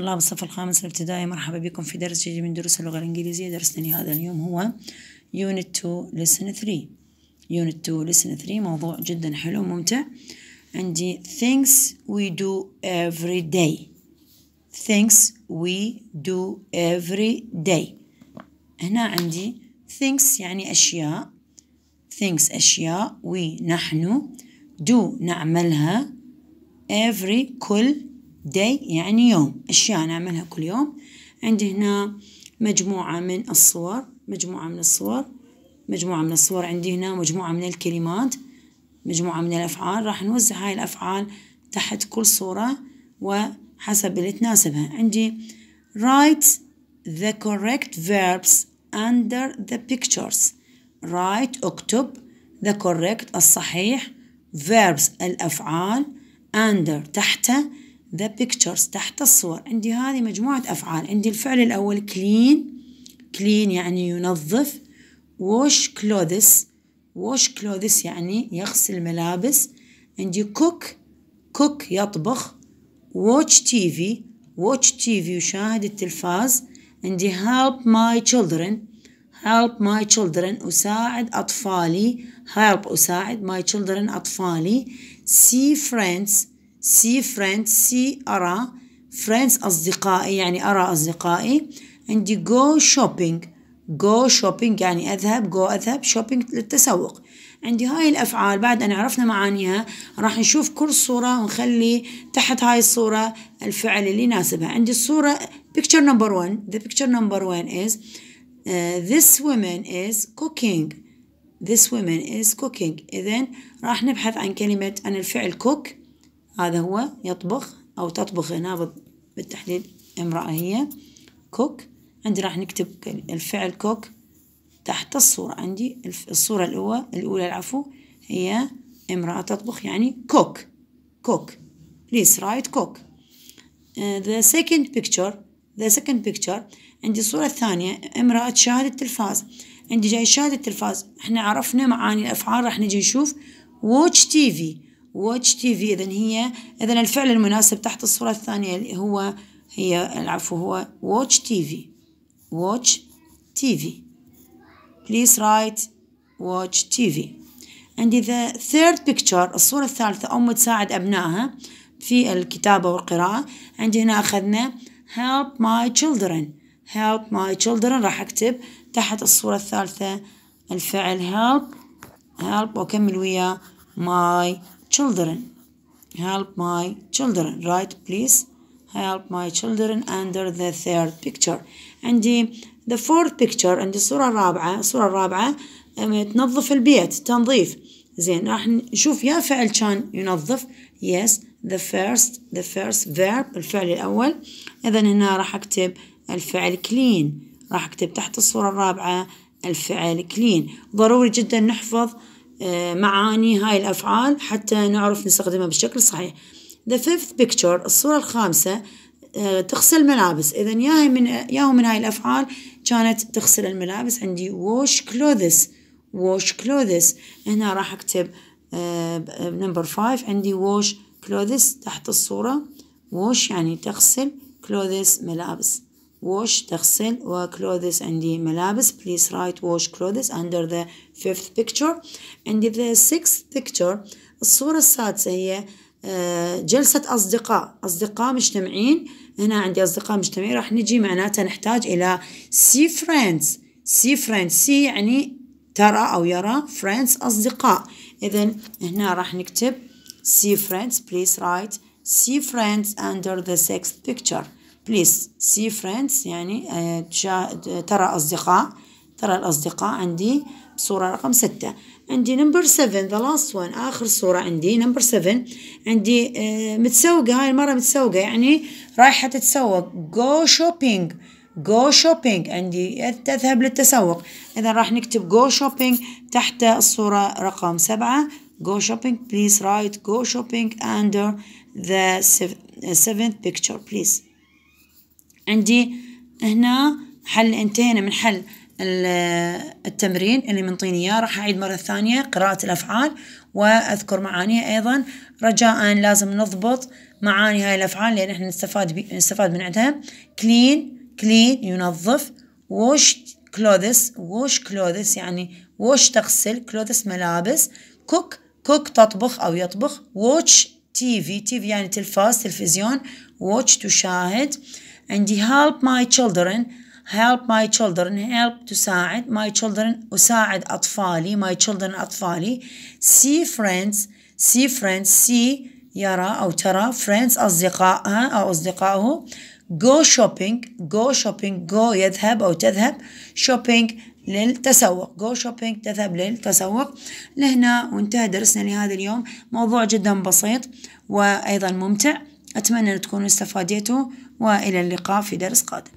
طلاب الصف الخامس الابتدائي مرحبا بكم في درس جديد من دروس اللغة الإنجليزية درسنا لهذا اليوم هو Unit 2 Lesson 3 Unit 2 Lesson 3 موضوع جدا حلو وممتع عندي Things we do every day Things we do every day هنا عندي Things يعني أشياء Things أشياء we نحن do نعملها every كل day يعني يوم أشياء أنا أعملها كل يوم عندي هنا مجموعة من الصور مجموعة من الصور مجموعة من الصور عندي هنا مجموعة من الكلمات مجموعة من الأفعال راح نوزع هاي الأفعال تحت كل صورة وحسب اللي تناسبها عندي write the correct verbs under the pictures write اكتب the correct الصحيح verbs الأفعال under تحته the pictures تحت الصور عندي هذه مجموعة أفعال عندي الفعل الأول clean clean يعني ينظف wash clothes wash clothes يعني يغسل الملابس عندي cook cook يطبخ watch TV watch TV يشاهد التلفاز عندي help my children help my children أساعد أطفالي help أساعد my children أطفالي see friends سي فريند سي أرى فريندز أصدقائي يعني أرى أصدقائي عندي جو شوبينج جو شوبينج يعني أذهب جو أذهب شوبينج للتسوق عندي هاي الأفعال بعد أن عرفنا معانيها راح نشوف كل صورة ونخلي تحت هاي الصورة الفعل اللي يناسبها عندي الصورة picture number one the picture number one is uh, this woman is cooking this woman is cooking إذن راح نبحث عن كلمة عن الفعل cook هذا هو يطبخ أو تطبخ هنا بالتحديد امرأة هي كوك عندي راح نكتب الفعل كوك تحت الصورة عندي الصورة الأولى الأولى العفو هي امرأة تطبخ يعني كوك كوك please write cook uh, the second picture the second picture عندي الصورة الثانية امرأة تشاهد التلفاز عندي جاي شاهد التلفاز احنا عرفنا معاني الأفعال راح نجي نشوف watch TV واتش تي في إذا هي إذا الفعل المناسب تحت الصورة الثانية اللي هو هي العفو هو واتش تي في واتش تي في بليز رايت واتش تي في عندي ذا ثيرد بيكتشر الصورة الثالثة أم تساعد أبنائها في الكتابة والقراءة عندي هنا أخذنا help my children help my children راح أكتب تحت الصورة الثالثة الفعل help help وأكمل وياه my children. Help my children. Right, please. Help my children under the third picture. عندي the fourth picture. عندي الصورة الرابعة. الصورة الرابعة تنظف البيت. تنظيف. زين راح نشوف يا فعل كان ينظف. Yes. The first. The first verb. الفعل الأول. إذا هنا راح أكتب الفعل clean. راح أكتب تحت الصورة الرابعة الفعل clean. ضروري جدا نحفظ آه، معاني هاي الأفعال حتى نعرف نستخدمها بالشكل الصحيح The fifth picture الصورة الخامسة آه، تغسل الملابس إذا هي من هو من هاي الأفعال كانت تغسل الملابس عندي wash clothes wash clothes هنا راح أكتب نمبر آه، 5 عندي wash clothes تحت الصورة wash يعني تغسل clothes ملابس wash تغسل و clothes عندي ملابس please write wash clothes under the fifth picture عندي the sixth picture الصورة السادسة هي جلسة أصدقاء أصدقاء مجتمعين هنا عندي أصدقاء مجتمعين راح نجي معناتها نحتاج إلى see friends see friends see يعني ترى أو يرى friends أصدقاء إذا هنا راح نكتب see friends please write see friends under the sixth picture بليز سي فريندز يعني آه، ترى أصدقاء ترى الأصدقاء عندي صورة رقم ستة عندي نمبر 7 ذا لاست وان آخر صورة عندي نمبر 7 عندي آه متسوقة هاي المرة متسوقة يعني رايحة تتسوق جو شوبينج جو شوبينج عندي تذهب للتسوق إذا راح نكتب جو شوبينج تحت الصورة رقم سبعة شوبينج بليز رايت جو شوبينج أندر ذا 7th picture please عندي هنا حل انتهينا من حل التمرين اللي منطيني اياه راح اعيد مره ثانيه قراءه الافعال واذكر معانيها ايضا رجاء لازم نضبط معاني هاي الافعال لان احنا نستفاد بي... نستفاد من عندها كلين كلين ينظف وش كلوذس وش كلوذس يعني وش تغسل كلوذس ملابس كوك كوك تطبخ او يطبخ واتش تي في تي في يعني تلفاز تلفزيون واتش تشاهد عندي help my children help my children help تساعد my children أساعد أطفالي my children أطفالي see friends see friends see يرى أو ترى friends أصدقائها أو أصدقائه go shopping go shopping go يذهب أو تذهب shopping للتسوق جو شوبينج تذهب للتسوق لهنا وانتهى درسنا لهذا اليوم موضوع جدا بسيط وأيضا ممتع أتمنى أن تكونوا استفاديتوا والى اللقاء في درس قادم